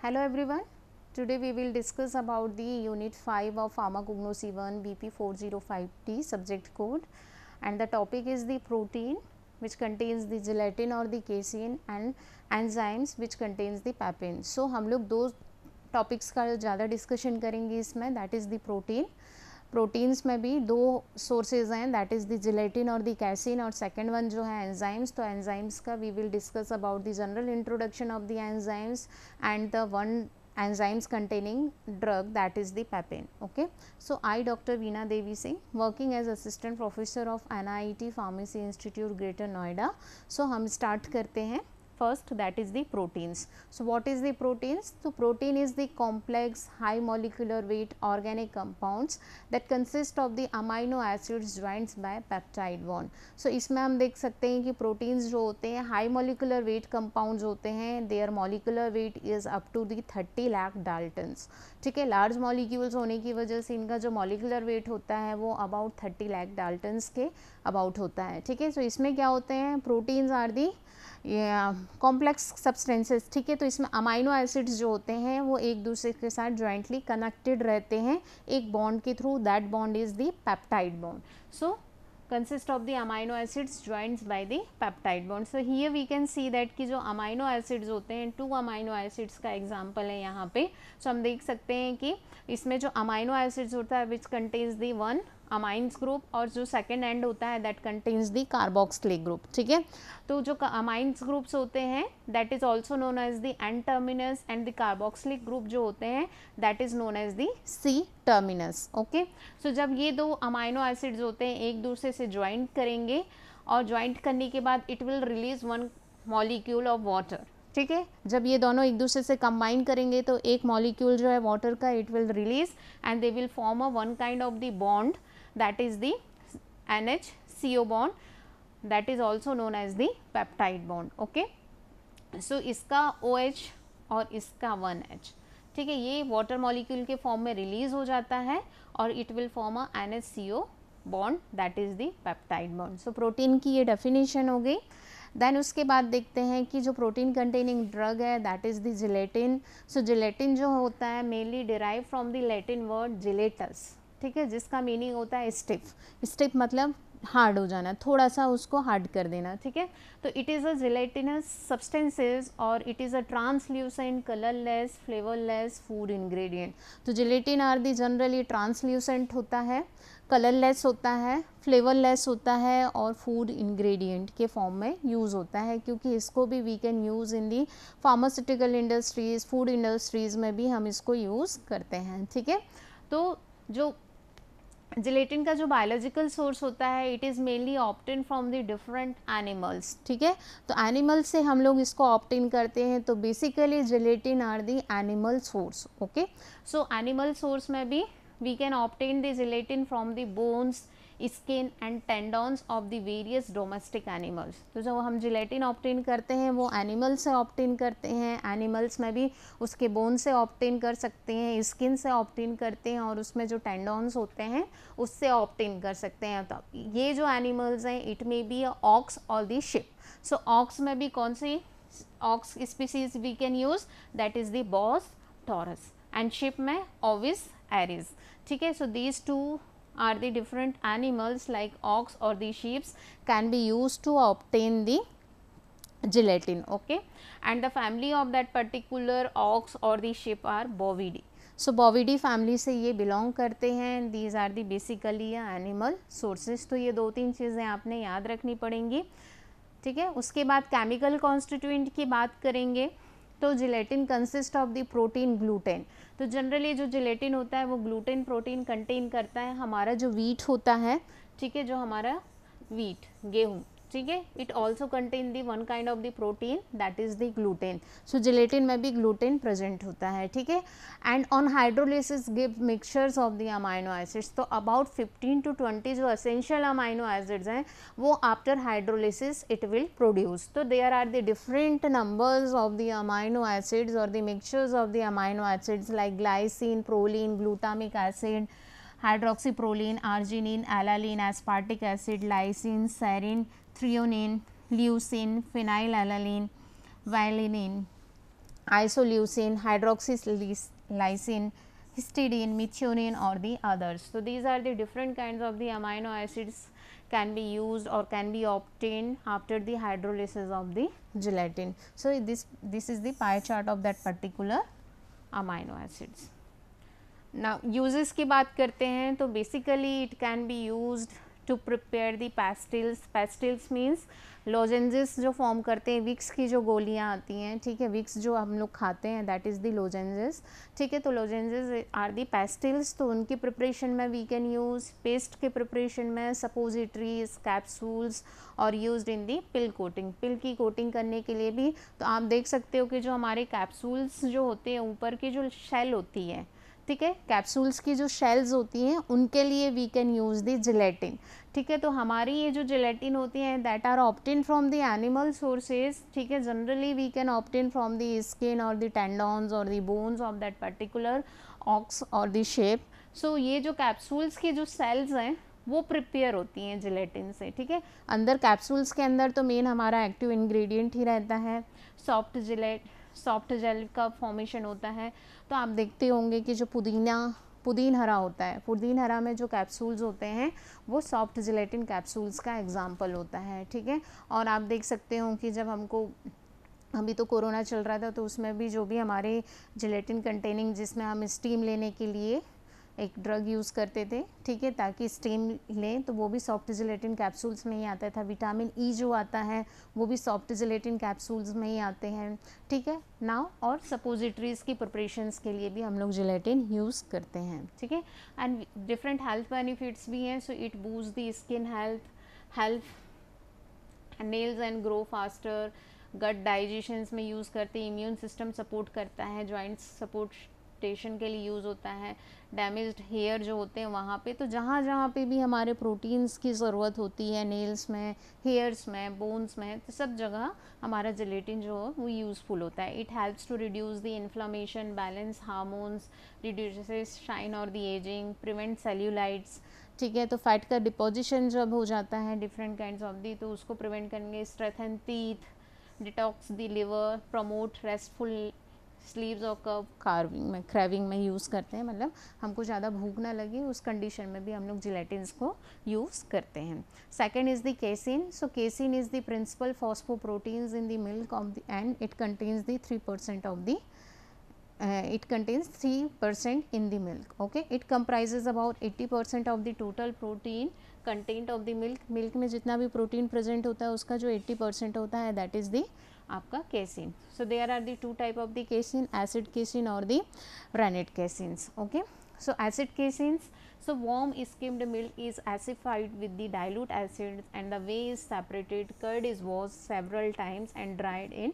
Hello everyone, today we will discuss about the unit 5 of pharmacognosy 1 BP 405T subject code and the topic is the protein which contains the gelatin or the casein and enzymes which contains the papain. So, हम लोग those topics का ज़्यादा discussion करेंगे इसमें that is the proteins में भी दो sources हैं दैट इज़ द जिलेटिन और द कैसिन और सेकेंड वन जो है एंजाइम्स तो एंजाइम्स का we will discuss about the general introduction of the enzymes and the one enzymes containing drug that is the papain okay so I doctor Veena Devi Singh working as assistant professor of N I T pharmacy institute Greater Noida so हम start करते हैं first that is the proteins. So, what is the proteins? So, protein is the complex high molecular weight organic compounds that consist of the amino acids joined by peptide bond. So, इसमें हम देख सकते हैं कि proteins जो होते हैं high molecular weight compounds होते हैं their molecular weight is up to the 30 lakh daltons. ठीक है large molecules होने की वजह से इनका जो molecular weight होता है वो about 30 lakh daltons के about होता है ठीक है सो इसमें क्या होते हैं proteins are the complex substances ठीक है तो इसमें अमाइनो एसिड्स जो होते हैं वो एक दूसरे के साथ जॉइंटली कनेक्टेड रहते हैं एक बॉन्ड के through that bond is the peptide bond so consist of the amino acids joints by the peptide bond so here we can see that कि जो अमाइनो एसिड्स होते हैं टू अमाइनो एसिड्स का example है यहाँ पे सो so, हम देख सकते हैं कि इसमें जो अमाइनो एसिड्स होता है which contains the one amines group और जो सेकेंड एंड होता है that contains the carboxylic group ठीक है तो जो अमाइंस ग्रुप्स होते हैं that is also known as the N terminus and the carboxylic group जो होते हैं that is known as the C terminus okay so जब ये दो अमाइनो एसिड्स होते हैं एक दूसरे से ज्वाइंट करेंगे और ज्वाइंट करने के बाद it will release one molecule of water ठीक है जब ये दोनों एक दूसरे से कंबाइन करेंगे तो एक मॉलिक्यूल जो है वाटर का it will release and they will form a one kind of the bond that is the NH-CO bond that is also known as the peptide bond. Okay? So, इसका OH और इसका 1H ठीक है ये water molecule के form में release हो जाता है और it will form a C O bond that is the peptide bond so protein की ये डेफिनेशन हो गई देन उसके बाद देखते हैं कि जो प्रोटीन कंटेनिंग ड्रग है that is the gelatin so gelatin जो होता है mainly derive from the Latin word gelatus ठीक है जिसका मीनिंग होता है स्टिफ स्टिफ मतलब हार्ड हो जाना थोड़ा सा उसको हार्ड कर देना ठीक है तो it is a gelatinous substances और it is a translucent colourless flavourless food ingredient तो gelatin are the generally translucent होता है कलरलेस होता है फ्लेवरलेस होता है और फूड इंग्रेडिएंट के फॉर्म में यूज़ होता है क्योंकि इसको भी we can use in the pharmaceutical industries food industries में भी हम इसको यूज़ करते हैं ठीक है तो जो जिलेटिन का जो बायोलॉजिकल सोर्स होता है it is mainly obtain from the different animals ठीक है तो एनिमल्स से हम लोग इसको ऑप्टेन करते हैं तो basically gelatin are the animal source okay so animal source में भी we can obtain the gelatin from the bones skin and tendons of the various domestic animals तो जो हम जिलेटिन ऑप्टेन करते हैं वो एनिमल से ऑप्टेन करते हैं एनिमल्स में भी उसके बोन से ऑप्टेन कर सकते हैं स्किन से ऑप्टेन करते हैं और उसमें जो टेंडॉन्स होते हैं उससे ऑप्टेन कर सकते हैं तो ये जो एनिमल्स हैं इट मे बी ऑक्स और दी शिप सो ऑक्स में भी कौन सी ox species we can use that is the Bos taurus and sheep में ओविस एरिज ठीक है so these two are the different animals like ox or the sheep can be used to obtain the gelatin okay and the family of that particular ox or the sheep are bovidae so bovidae family से ये belong करते हैं these are the basically animal sources तो ये दो तीन चीज़ें आपने याद रखनी पड़ेंगी ठीक है उसके बाद केमिकल कॉन्स्टिट्यूंट की बात करेंगे तो gelatin consist of the protein gluten तो जनरली जो जिलेटिन होता है वो ग्लूटेन प्रोटीन कंटेन करता है हमारा जो वीट होता है ठीक है जो हमारा वीट गेहूँ ठीक है it also contain the one kind of the protein that is the gluten so gelatin में भी ग्लूटेन प्रेजेंट होता है ठीक है and on hydrolysis give mixtures of the amino acids तो अबाउट 15 टू 20 जो असेंशियल अमाइनो एसिड्स हैं वो after hydrolysis it will produce तो there are the different numbers of the amino acids और the mixtures of the amino acids like glycine proline glutamic acid hydroxyproline arginine alanine aspartic acid lysine serine threonine, leucine, phenylalanine, valine, isoleucine, hydroxylysine, histidine, methionine or the others. So, these are the different kinds of the amino acids can be used or can be obtained after the hydrolysis of the gelatin. So, this, this is the pie chart of that particular amino acids. Now, uses की बात करते हैं तो basically it can be used to prepare the pastilles pastilles means lozenges जो form करते हैं Vicks की जो गोलियाँ आती हैं ठीक है विक्स जो हम लोग खाते हैं दैट इज़ दी लोजेंजेस ठीक है तो लोजेंजेस आर दी पेस्टिल्स तो उनकी प्रिपरेशन में वी कैन यूज़ पेस्ट के प्रिपरेशन में सपोजिटरीज कैप्सूल्स और use in the pill coating pill की कोटिंग करने के लिए भी तो आप देख सकते हो कि जो हमारे कैप्सूल्स जो होते हैं ऊपर की जो शेल होती है ठीक है कैप्सूल्स की जो शेल्स होती हैं उनके लिए we can use the gelatin ठीक है तो हमारी ये जो जिलेटिन होती है that are obtain from the animal sources ठीक है generally we can obtain from the skin और द टेंडॉन्स और the bones of that particular ox और द शेप सो ये जो कैप्सूल्स की जो सेल्स हैं वो प्रिपेयर होती हैं जिलेटिन से ठीक है अंदर कैप्सूल्स के अंदर तो मेन हमारा एक्टिव इन्ग्रीडियंट ही रहता है सॉफ्ट जिलेट सॉफ्ट जेल का फॉर्मेशन होता है तो आप देखते होंगे कि जो पुदीना पुदीन हरा होता है पुदीन हरा में जो कैप्सूल्स होते हैं वो सॉफ्ट जिलेटिन कैप्सूल्स का एग्ज़ाम्पल होता है ठीक है और आप देख सकते हो कि जब हमको अभी तो कोरोना चल रहा था तो उसमें भी जो भी हमारे जिलेटिन कंटेनिंग जिसमें हम स्टीम लेने के लिए एक ड्रग यूज़ करते थे ठीक है ताकि स्टेम लें तो वो भी सॉफ्ट जिलेटिन कैप्सूल्स में ही आता था विटामिन ई e जो आता है वो भी सॉफ्ट जिलेटिन कैप्सूल्स में ही आते हैं ठीक है नाउ और सपोजिटरीज़ की प्रिपरेशंस के लिए भी हम लोग जिलेटिन यूज़ करते हैं ठीक है एंड डिफरेंट हेल्थ बेनिफिट्स भी हैं so it boosts the skin health health nails and grow faster gut digestion में यूज़ करते इम्यून सिस्टम सपोर्ट करता है जॉइंट्स सपोर्ट एडेप्टेशन के लिए यूज़ होता है डैमेज हेयर जो होते हैं वहाँ पे तो जहाँ जहाँ पे भी हमारे प्रोटीन्स की ज़रूरत होती है नेल्स में हेयर्स में बोन्स में तो सब जगह हमारा जिलेटिन जो है वो यूज़फुल होता है it helps to reduce the inflammation balance hormones reduces shine और द एजिंग प्रिवेंट सेल्यूलाइट्स ठीक है तो फैट का डिपोजिशन जब हो जाता है डिफरेंट काइंड ऑफ दी तो उसको प्रिवेंट करेंगे strengthen teeth detox the liver promote restful sleep और कर्व कार्विंग में क्रैविंग में यूज़ करते हैं मतलब हमको ज़्यादा भूख ना लगे उस कंडीशन में भी हम लोग जिलेटिनस को यूज़ करते हैं second is the casein so casein is the principal phosphoproteins in the milk of the and it contains the three percent of the uh, it contains in the milk okay it comprises about eighty percent of the total protein content of the milk milk में जितना भी protein present होता है उसका जो eighty percent होता है that is the आपका casein so there are the two type of the casein acid casein और the rennet caseins okay so acid casein so warm skimmed milk is acidified with the dilute acid and the whey is separated curd is washed several times and dried and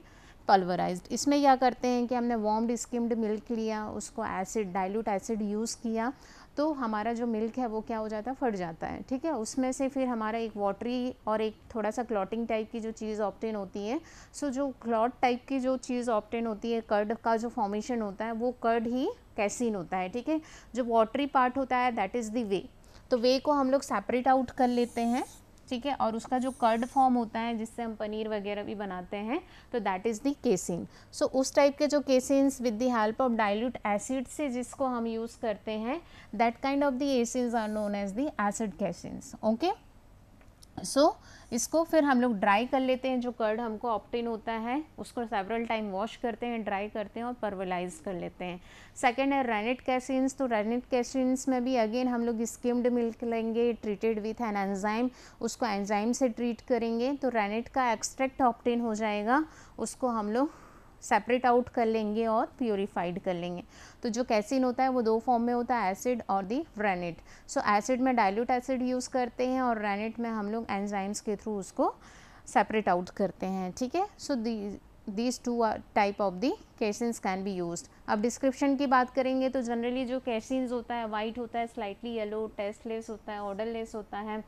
pulverise इसमें क्या करते हैं कि हमने वॉर्म्ड skimmed milk लिया उसको acid dilute acid use किया तो हमारा जो मिल्क है वो क्या हो जाता है फट जाता है ठीक है उसमें से फिर हमारा एक वाटरी और एक थोड़ा सा क्लॉटिंग टाइप की जो चीज़ ऑप्टेन होती है सो जो क्लॉट टाइप की जो चीज़ ऑप्टेन होती है कर्ड का जो फॉर्मेशन होता है वो कर्ड ही कैसिन होता है ठीक है जो वाटरी पार्ट होता है दैट इज़ दी वे तो वे को हम लोग सेपरेट आउट कर लेते हैं ठीक है और उसका जो कर्ड फॉर्म होता है जिससे हम पनीर वगैरह भी बनाते हैं तो that is the casein so उस टाइप के जो caseins with the help of dilute acid से जिसको हम यूज़ करते हैं that kind of the casein are known as the acid caseins okay so so, इसको फिर हम लोग ड्राई कर लेते हैं जो कर्ड हमको ऑप्टेन होता है उसको सेवरल टाइम वॉश करते हैं ड्राई करते हैं और परवलाइज कर लेते हैं सेकेंड है रेनेट कैसिन्स तो रेनेट कैसिन्स में भी अगेन हम लोग स्किम्ड मिल्क लेंगे ट्रीटेड विथ एन एंजाइम उसको एंजाइम से ट्रीट करेंगे तो रेनेट का एक्सट्रैक्ट ऑप्टेन हो जाएगा उसको हम लोग सेपरेट आउट कर लेंगे और प्योरीफाइड कर लेंगे तो जो कैसिन होता है वो दो फॉर्म में होता है एसिड और दी रेनेट सो एसिड में डायल्यूट एसिड यूज़ करते हैं और रेनेट में हम लोग एंजाइम्स के थ्रू उसको सेपरेट आउट करते हैं ठीक है so the these two type of the caseins can be use अब डिस्क्रिप्शन की बात करेंगे तो जनरली जो कैसिन होता है वाइट होता है स्लाइटली येलो टेस्टलेस होता है ऑर्डरलेस होता है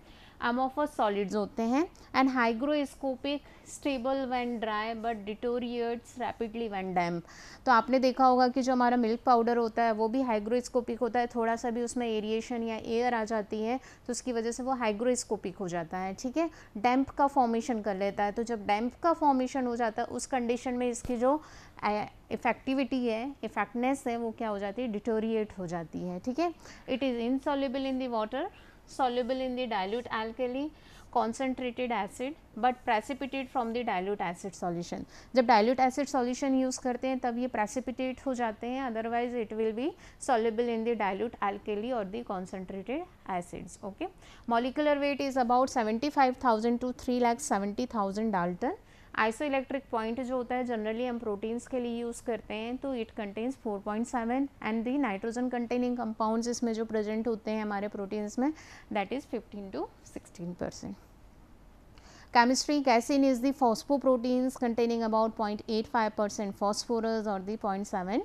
amorphous सॉलिड्स होते हैं and hygroscopic stable when dry but deteriorates rapidly when damp. तो आपने देखा होगा कि जो हमारा मिल्क पाउडर होता है वो भी हाइग्रोस्कोपिक होता है थोड़ा सा भी उसमें एरिएशन या एयर आ जाती है तो उसकी वजह से वो हाइग्रोस्कोपिक हो जाता है ठीक है डैम्प का फॉर्मेशन कर लेता है तो जब डैम्प का फॉर्मेशन हो जाता है उस कंडीशन में इसकी जो इफेक्टिविटी है इफेक्टनेस है वो क्या हो जाती है डिटोरिएट हो जाती है ठीक है it is insoluble in the water soluble in the dilute alkali concentrated acid but precipitate from the dilute acid solution jab dilute acid solution use karte hain tab ye precipitate ho jate hain otherwise it will be soluble in the dilute alkali or the concentrated acids okay molecular weight is about 75000 to 370000 dalton isoelectric point जो होता है generally हम proteins के लिए use करते हैं तो it contains 4.7 and the nitrogen containing compounds इसमें जो प्रेजेंट होते हैं हमारे प्रोटीन्स में that is 15 to 16 percent chemistry casein is the phosphoproteins containing about 0.85 percent phosphorus the point seven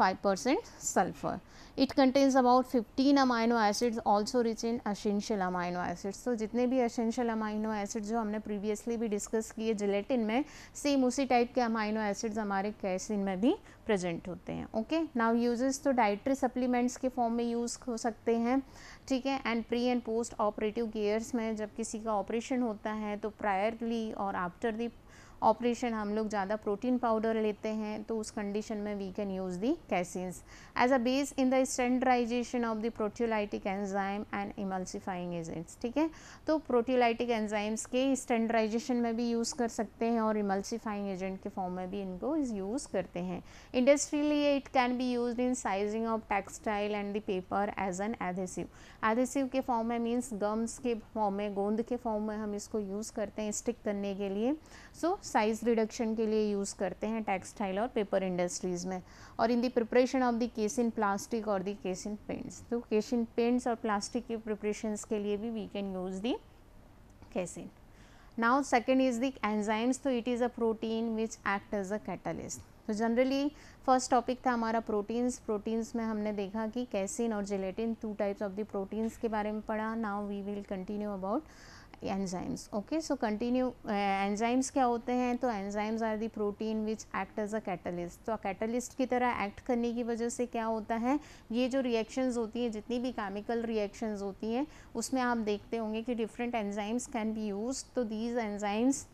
5% percent sulfur. It contains about 15 amino acids also rich in essential amino acids. so, जितने भी essential amino acids जो हमने previously भी discuss किए gelatin में same उसी type के amino acids हमारे casein में भी present होते हैं okay. Now, uses तो dietary supplements के form में use हो सकते हैं ठीक है and pre and post operative cares में जब किसी का operation होता है तो priorly और after the ऑपरेशन हम लोग ज़्यादा प्रोटीन पाउडर लेते हैं तो उस कंडीशन में we can use the caseins as a base in the standardisation of the proteolytic enzyme and emulsifying agents ठीक है तो प्रोट्योलाइटिक एंजाइम्स के स्टेंडराइजेशन में भी यूज़ कर सकते हैं और इमल्सिफाइंग एजेंट के फॉर्म में भी इनको यूज़ करते हैं industrially it can be use in sizing of textile and the paper as an adhesive adhesive के फॉर्म में मीन्स गम्स के फॉर्म में गोंद के फॉर्म में हम इसको यूज़ करते हैं स्टिक करने के लिए सो so, साइज़ रिडक्शन के लिए यूज़ करते हैं टेक्सटाइल और पेपर इंडस्ट्रीज़ में और in the preparation of the casein plastic और द केसिन पेंट्स तो केसिन पेंट्स और प्लास्टिक के प्रिपरेशंस के लिए भी we can use the casein now second is the enzymes तो it is a protein which act as a catalyst तो generally first topic था हमारा प्रोटीन्स प्रोटीन्स में हमने देखा कि कैसिन और gelatin two types of the proteins के बारे में पढ़ा now we will continue about enzymes okay so continue enzymes क्या होते हैं तो enzymes are the protein which act as a catalyst तो कैटलिस्ट की तरह एक्ट करने की वजह से क्या होता है ये जो रिएक्शंस होती हैं जितनी भी केमिकल रिएक्शंस होती हैं उसमें आप देखते होंगे कि different enzymes can be use तो दीज एंजाइम्स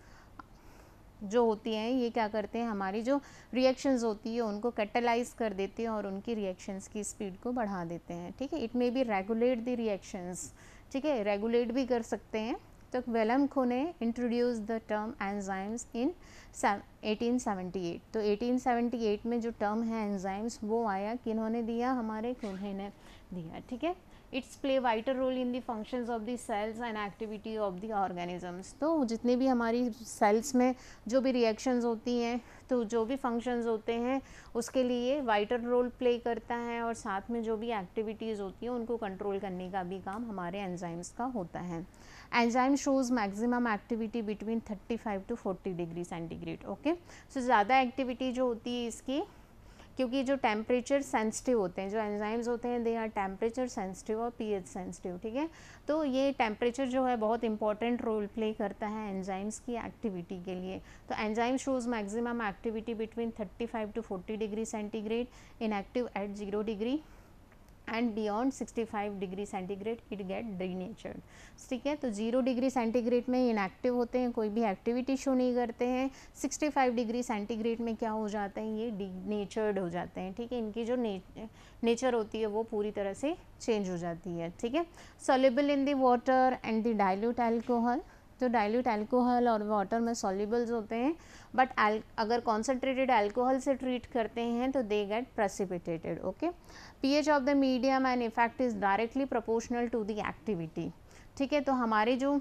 जो होती हैं ये क्या करते हैं हमारी जो रिएक्शंस होती है उनको कैटलाइज कर देते हैं और उनकी रिएक्शंस की स्पीड को बढ़ा देते हैं ठीक है it may be regulate the reactions ठीक है रेगुलेट भी कर सकते हैं तो वेलमखो ने introduce the term enzymes in 1878 तो 1878 में जो टर्म है एनजाइम्स वो आया कि इन्होंने दिया हमारे कुल्हे ने दिया ठीक है its play vital role in the functions of the cells and activity of the organisms तो जितने भी हमारी सेल्स में जो भी रिएक्शंस होती हैं तो जो भी फंक्शंस होते हैं उसके लिए वाइटर रोल प्ले करता है और साथ में जो भी एक्टिविटीज़ होती हैं उनको कंट्रोल करने का भी काम हमारे एंजाइम्स का होता है enzyme shows maximum activity between 35 to 40 degree centigrade okay so ज़्यादा एक्टिविटी जो होती है इसकी क्योंकि जो टेम्परेचर सेंसिटिव होते हैं जो एंजाइम्स होते हैं दे आर टेम्परेचर सेंसिटिव और पीएच सेंसिटिव ठीक है तो ये टेम्परेचर जो है बहुत इंपॉर्टेंट रोल प्ले करता है एंजाइम्स की एक्टिविटी के लिए तो enzyme shows maximum activity between 35 to forty degree centigrade inactive at zero degree and beyond 65 degree centigrade it get denatured ठीक है तो जीरो डिग्री सेंटीग्रेड में इनएक्टिव होते हैं कोई भी एक्टिविटी शो नहीं करते हैं 65 डिग्री सेंटीग्रेड में क्या हो जाते हैं ये नेचर्ड हो जाते हैं ठीक है इनकी जो ने, नेचर होती है वो पूरी तरह से चेंज हो जाती है ठीक है soluble in the water and the dilute alcohol तो डायल्यूट एल्कोहल और वाटर में सोलेबल्स होते हैं बट अगर कॉन्सेंट्रेटेड एल्कोहल से ट्रीट करते हैं तो they get precipitated okay P H of the medium and effect is directly proportional to the activity ठीक है तो हमारे जो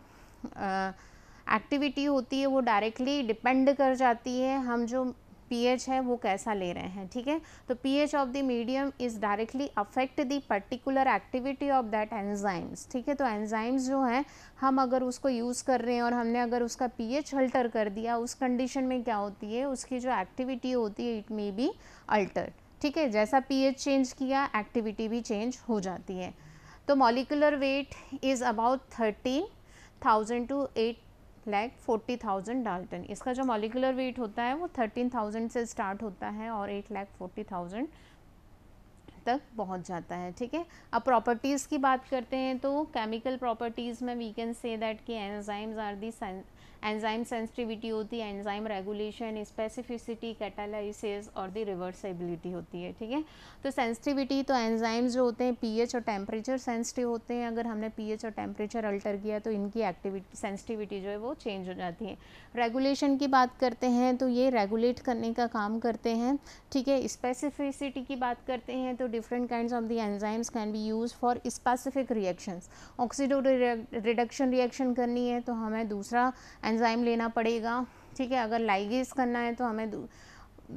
एक्टिविटी होती है वो डायरेक्टली डिपेंड कर जाती है हम जो पीएच है वो कैसा ले रहे हैं ठीक है तो pH of the medium is directly affect the particular activity of that enzymes ठीक है तो एंजाइम्स जो हैं हम अगर उसको यूज़ कर रहे हैं और हमने अगर उसका पीएच अल्टर कर दिया उस कंडीशन में क्या होती है उसकी जो एक्टिविटी होती है इट मे बी अल्टर ठीक है जैसा पी चेंज किया एक्टिविटी भी चेंज हो जाती है तो molecular weight is about thirteen thousand to eight lakh forty thousand dalton इसका जो मॉलिकुलर वेट होता है वो थर्टीन थाउजेंड से स्टार्ट होता है और एट लैख फोर्टी थाउजेंड तक पहुंच जाता है ठीक है अब प्रॉपर्टीज़ की बात करते हैं तो केमिकल प्रॉपर्टीज़ में वी कैन से दैट कि enzymes are the enzyme sensitivity होती है एंजाइम रेगुलेशन स्पेसिफिसिटी कैटालाइसिस और दी रिवर्सेबिलिटी होती है ठीक है तो सेंसिटिविटी तो एंजाइम्स जो होते हैं पीएच और टेम्परेचर सेंसिटिव होते हैं अगर हमने पीएच और टेम्परेचर अल्टर किया तो इनकी एक्टिविटी सेंसिटिविटी जो है वो चेंज हो जाती है रेगुलेशन की बात करते हैं तो ये रेगुलेट करने का काम करते हैं ठीक है स्पेसिफिसिटी की बात करते हैं तो different kind of the enzymes can be use for specific reactions oxido reduction reaction करनी है तो हमें दूसरा एंजाइम लेना पड़ेगा ठीक है अगर लाइगेज करना है तो हमें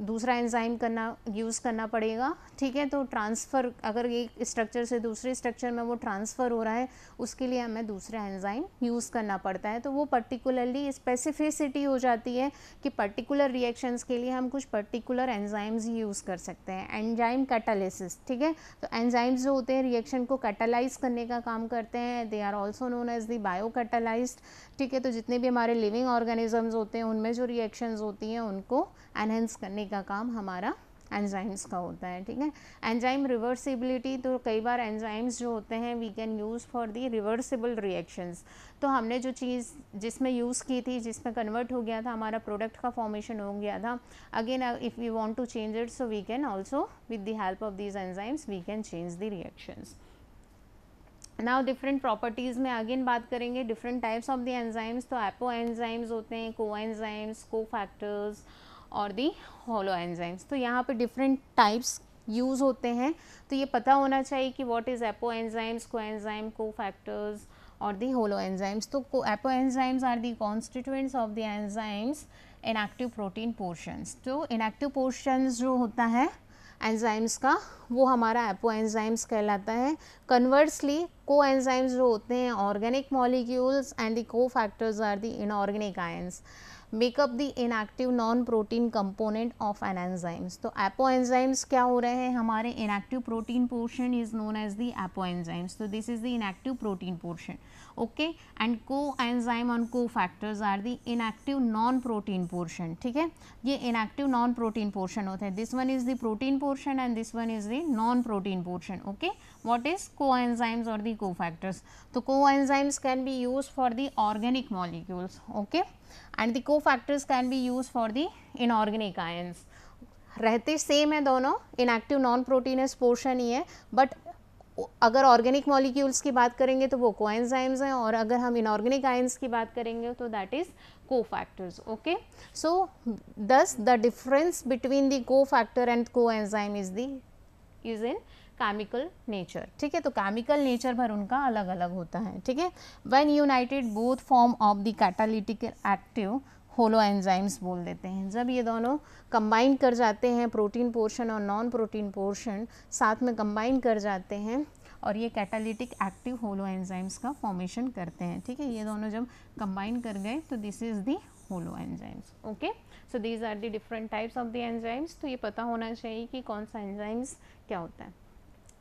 दूसरा एंजाइम करना यूज़ करना पड़ेगा ठीक है तो ट्रांसफ़र अगर एक स्ट्रक्चर से दूसरे स्ट्रक्चर में वो ट्रांसफ़र हो रहा है उसके लिए हमें दूसरा एंजाइम यूज़ करना पड़ता है तो वो पर्टिकुलरली स्पेसिफिसिटी हो जाती है कि पर्टिकुलर रिएक्शंस के लिए हम कुछ पर्टिकुलर एंजाइम्स यूज़ कर सकते हैं एंजाइम कैटालिसिस ठीक है तो एंजाइम्स जो होते हैं रिएक्शन को कैटालाइज करने का काम करते हैं they are also known as the biocatalysts ठीक है तो जितने भी हमारे लिविंग ऑर्गेनिजम्स होते हैं उनमें जो रिएक्शन होती हैं उनको एनहेंस करने करने का काम हमारा एंजाइम्स का होता है ठीक है एंजाइम रिवर्सिबिलिटी तो कई बार एंजाइम्स जो होते हैं we can use for the reversible reactions तो हमने जो चीज़ जिसमें यूज़ की थी जिसमें कन्वर्ट हो गया था हमारा प्रोडक्ट का फॉर्मेशन हो गया था again if we want to change it so we can also with the help of these enzymes we can change the reactions now different properties में अगेन बात करेंगे different types of the enzymes तो apoenzymes होते हैं को enzymes को cofactors और the holoenzymes तो यहाँ पे डिफरेंट टाइप्स यूज़ होते हैं तो ये पता होना चाहिए कि what is apoenzymes coenzyme cofactors और दी होलो एंजाइम्स तो apoenzymes are the constituents of the enzymes inactive protein portions तो इनएक्टिव पोर्शंस जो होता है एंजाइम्स का वो हमारा एपो एंजाइम्स कहलाता है कन्वर्सली को एंजाइम्स जो होते हैं organic molecules and the cofactors are the inorganic ions make up the inactive non protein component of an enzymes तो एपो एनजाइम्स क्या हो रहे हैं हमारे inactive protein portion is known as the apoenzymes तो this is the inactive protein portion okay and coenzyme on cofactors are the inactive non protein portion ठीक है ये इनएक्टिव नॉन प्रोटीन पोर्शन होते हैं this one is the protein portion and this one is the non protein portion okay what is coenzymes और the cofactors तो coenzymes can be use for the organic molecules okay and the cofactors can be use for the inorganic ions रहते same है दोनों inactive non proteinous portion ही है but अगर organic molecules की बात करेंगे तो वो कोएंजाइम्स हैं और अगर हम इनऑर्गेनिक आयंस की बात करेंगे तो that is cofactors okay so this the difference between the cofactor and coenzyme is the is in chemical nature ठीक है तो केमिकल नेचर भर उनका अलग अलग होता है ठीक है when united both form of the catalytic active holoenzymes बोल देते हैं जब ये दोनों कंबाइन कर जाते हैं प्रोटीन पोर्शन और नॉन प्रोटीन पोर्शन साथ में कंबाइन कर जाते हैं और ये कैटालिटिक एक्टिव होलो एंजाइम्स का फॉर्मेशन करते हैं ठीक है ये दोनों जब कंबाइन कर गए तो this is the holoenzymes okay so these are the different types of the enzymes तो ये पता होना चाहिए कि कौन सा एंजाइम्स क्या होता है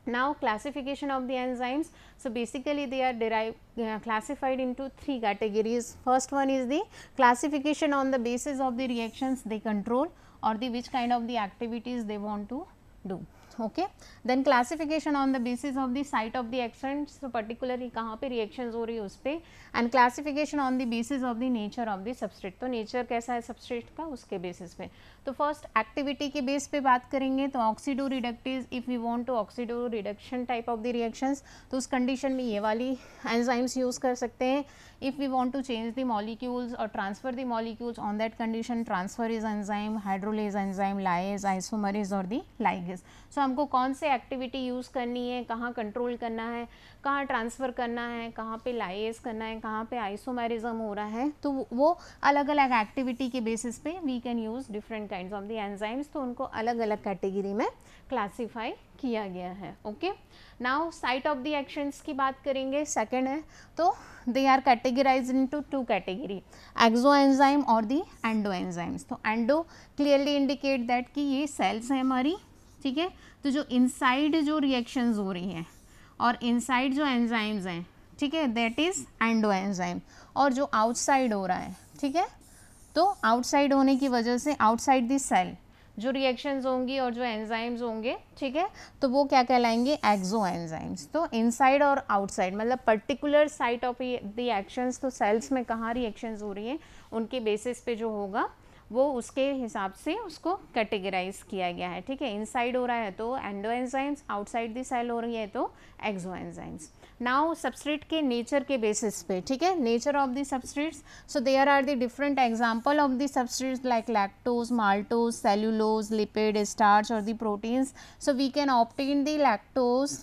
Now classification of the enzymes. So, basically they are derived uh, classified into three categories. First one is the classification on the basis of the reactions they control or the which kind of the activities they want to do. Okay. Then classification on the basis of the site of the action. So, particularly कहाँ पे reactions हो रही है and classification on the basis of the nature of the substrate. So nature कैसा है substrate का उसके basis पे. तो फर्स्ट एक्टिविटी के बेस पे बात करेंगे तो oxidoreductase if you want to oxidoreduction type of the reactions तो उस कंडीशन में ये वाली एंजाइम्स यूज़ कर सकते हैं if we want to change the molecules और transfer the molecules on that condition transfer is enzyme hydrolase enzyme lyase isomerase और दी लाइगेज सो हमको कौन से एक्टिविटी यूज़ करनी है कहाँ कंट्रोल करना है कहाँ ट्रांसफ़र करना है कहाँ पे लाइएस करना है कहाँ पे आइसोमेरिज्म हो रहा है तो वो अलग अलग एक्टिविटी के बेसिस पे we can use different kind of the enzymes तो उनको अलग अलग कैटेगरी में क्लासीफाई किया गया है okay now site of the actions की बात करेंगे सेकेंड है तो they are categorize into two category exoenzyme और दी एंडो एनजाइम्स तो एंडो क्लियरली इंडिकेट दैट कि ये सेल्स हैं हमारी ठीक है तो जो इनसाइड जो रिएक्शंस हो रही हैं और इनसाइड जो एंजाइम्स हैं ठीक है दैट इज़ एंडो एंजाइम और जो आउटसाइड हो रहा है ठीक है तो आउटसाइड होने की वजह से आउटसाइड दिस सेल जो रिएक्शंस होंगी और जो एंजाइम्स होंगे ठीक है तो वो क्या कहलाएंगे एक्जो एंजाइम्स तो इनसाइड और आउटसाइड मतलब particular site of the actions तो सेल्स में कहाँ रिएक्शंस हो रही हैं उनके बेसिस पे जो होगा वो उसके हिसाब से उसको कैटेगराइज किया गया है ठीक है इनसाइड हो रहा है तो endoenzymes outside the cell हो रही है तो एक्सो एंजाइम्स नाउ सबस्ट्रेट के नेचर के बेसिस पे ठीक है nature of the substrates so there are the different example of the substrates like lactose maltose cellulose lipid starch और the proteins so we can obtain the lactose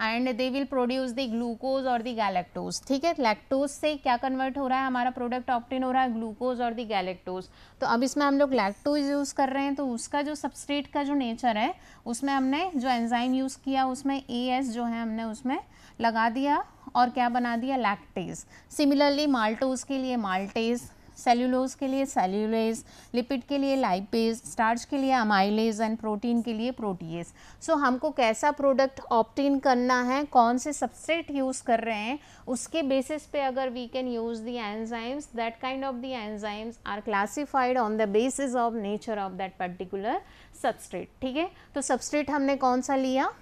and they will produce the glucose और the galactose ठीक है lactose से क्या convert हो रहा है हमारा प्रोडक्ट ऑप्टेन हो रहा है ग्लूकोज और द गैलेक्टोज तो अब इसमें हम लोग लैक्टोज यूज़ कर रहे हैं तो उसका जो सबस्ट्रेट का जो नेचर है उसमें हमने जो एंजाइम यूज़ किया उसमें ए जो है हमने उसमें लगा दिया और क्या बना दिया लैक्टेज सिमिलरली माल्टोज के लिए माल्टेज सेल्यूलोज के लिए सेल्यूलेज लिपिड के लिए लाइपेज स्टार्च के लिए अमाइलेज एंड प्रोटीन के लिए प्रोटीज सो so, हमको कैसा प्रोडक्ट ऑप्टेन करना है कौन से सब्सट्रेट यूज़ कर रहे हैं उसके बेसिस पे अगर we can use the enzymes that kind of the enzymes are classified on the basis of nature of that particular substrate ठीक है तो सबस्ट्रेट हमने कौन सा लिया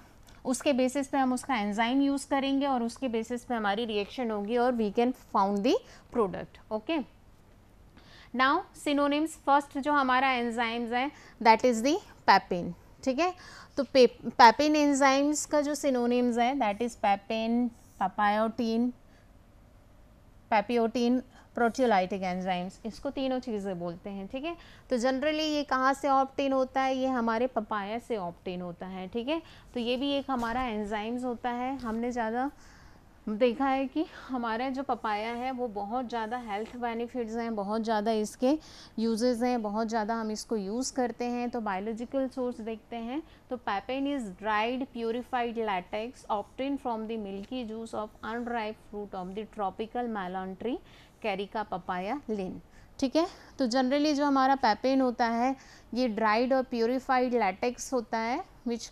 उसके बेसिस पे हम उसका एंजाइम यूज़ करेंगे और उसके बेसिस पे हमारी रिएक्शन होगी और we can found the product okay now synonyms first जो हमारा एंजाइम्स है दैट इज़ दी पैपिन ठीक है तो पैपिन एंजाइम्स का जो सिनोनिम्स है that is papain papayotin papayotin proteolytic enzymes इसको तीनों चीज़ें बोलते हैं ठीक है तो जनरली ये कहाँ से ऑप्टेन होता है ये हमारे पपाया से ऑप्टेन होता है ठीक है तो ये भी एक हमारा एंजाइम्स होता है हमने ज़्यादा देखा है कि हमारा जो पपाया है वो बहुत ज़्यादा हेल्थ बेनिफिट्स हैं बहुत ज़्यादा इसके यूजेस हैं बहुत ज़्यादा हम इसको यूज़ करते हैं तो बायोलॉजिकल सोर्स देखते हैं तो papain is dried purified latex obtain from the milky juice of undried fruit of the tropical melon tree Carica papaya Linn ठीक है तो जनरली जो हमारा पैपेन होता है ये ड्राइड और प्योरीफाइड लैटेक्स होता है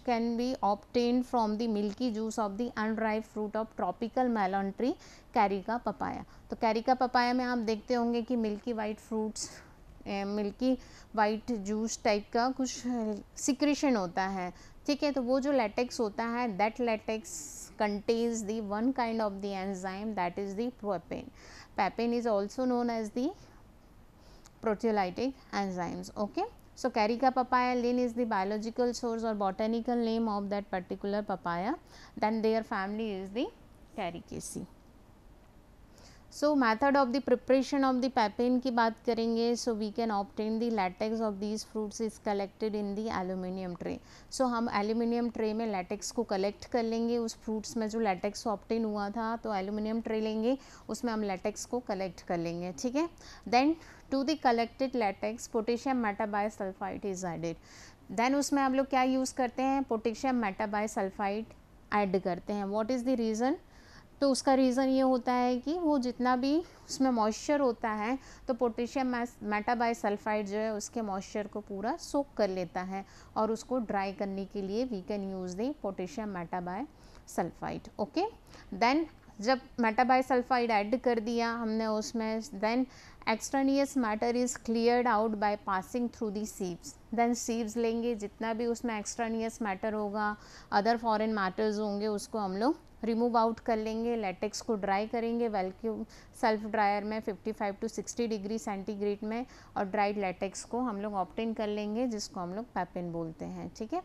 can be obtain from from milky juice of of undried fruit of tropical melon tree कैरी कैरिका पपाया तो कैरिका पपाया में आप देखते होंगे कि milky white fruits milky white juice type का कुछ सिक्रेशन होता है ठीक है तो वो जो लेटेक्स होता है that latex contains the one kind of the enzyme that is the papain papain is also known as the proteolytic enzymes. Okay? So, Carica papaya lin is the biological source or botanical name of that particular papaya, then their family is the Caricaceae. So method of the preparation of the papain की बात करेंगे so we can obtain the latex of these fruits is collected in the aluminium tray सो हम aluminium tray में latex को collect कर लेंगे उस फ्रूट्स में जो लेटेक्स ऑप्टेन हुआ था तो एल्यूमिनियम ट्रे लेंगे उसमें हम लेटेक्स को कलेक्ट कर लेंगे ठीक है then to the collected latex potassium metabisulphide is added then उसमें हम लोग क्या यूज़ करते हैं पोटेशियम मेटाबाय सल्फाइड ऐड करते हैं वॉट इज़ द रीज़न तो उसका रीज़न ये होता है कि वो जितना भी उसमें मॉइस्चर होता है तो पोटेशियम मेटाबाई सल्फाइड जो है उसके मॉइस्चर को पूरा सोख कर लेता है और उसको ड्राई करने के लिए we can use then potassium metabisulphide okay then जब मेटाबाई सल्फाइड ऐड कर दिया हमने उसमें then extraneous matter is cleared out by passing through the sieves then sieves लेंगे जितना भी उसमें एक्सटर्नियस मैटर होगा अदर फॉरेन मैटर्स होंगे उसको हम लोग रिमूव आउट कर लेंगे लेटेक्स को ड्राई करेंगे वैल्क्यूम सेल्फ ड्रायर में 55 टू 60 डिग्री सेंटीग्रेड में और ड्राइड लेटेक्स को हम लोग ऑप्टेन कर लेंगे जिसको हम लोग पैपिन बोलते हैं ठीक है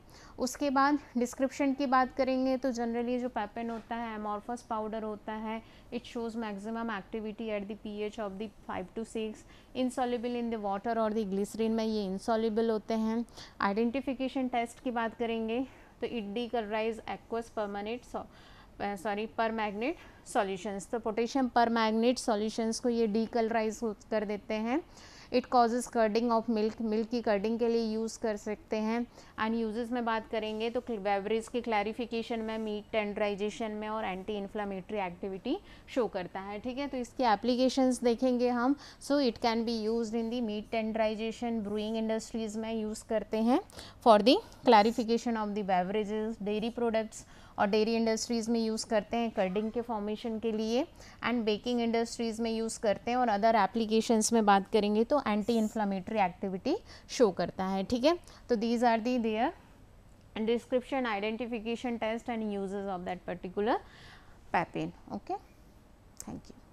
उसके बाद डिस्क्रिप्शन की बात करेंगे तो जनरली जो पैपिन होता है एमॉर्फस पाउडर होता है it shows maximum activity at the P of the five to six insoluble in the water और द ग्लिसरीन में ये इंसॉलिबल होते हैं आइडेंटिफिकेशन टेस्ट की बात करेंगे तो इट कर rise aqueous permanent sorry permanganate solutions तो पोटेशियम पर मैग्नेट सोल्यूशंस को ये डीकलराइज कर देते हैं it causes curding of milk milk की कर्डिंग के लिए यूज़ कर सकते हैं एंड यूजेस में बात करेंगे तो बेवरेज के क्लैरिफिकेशन में मीट टेंडराइजेशन में और एंटी इन्फ्लामेटरी एक्टिविटी शो करता है ठीक है तो इसके एप्लीकेशंस देखेंगे हम so it can be use in the meat tenderization brewing industries में यूज़ करते हैं for the clarification of the beverage dairy products और डेयरी इंडस्ट्रीज़ में यूज़ करते हैं कर्डिंग के फॉर्मेशन के लिए एंड बेकिंग इंडस्ट्रीज़ में यूज़ करते हैं और अदर एप्लीकेशंस में बात करेंगे तो एंटी इन्फ्लामेटरी एक्टिविटी शो करता है ठीक है तो these are the their description identification test and usages of that particular papain okay thank you